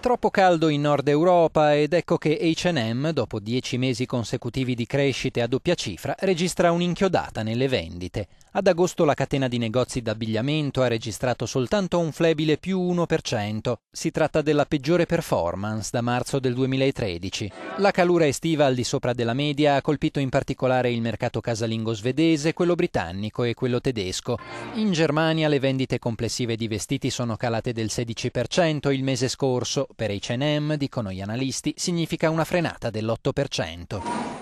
Troppo caldo in Nord Europa ed ecco che HM, dopo dieci mesi consecutivi di crescite a doppia cifra, registra un'inchiodata nelle vendite. Ad agosto la catena di negozi d'abbigliamento ha registrato soltanto un flebile più 1%. Si tratta della peggiore performance da marzo del 2013. La calura estiva al di sopra della media ha colpito in particolare il mercato casalingo svedese, quello britannico e quello tedesco. In Germania le vendite complessive di vestiti sono calate del 16% il mese scorso. Per H&M, dicono gli analisti, significa una frenata dell'8%.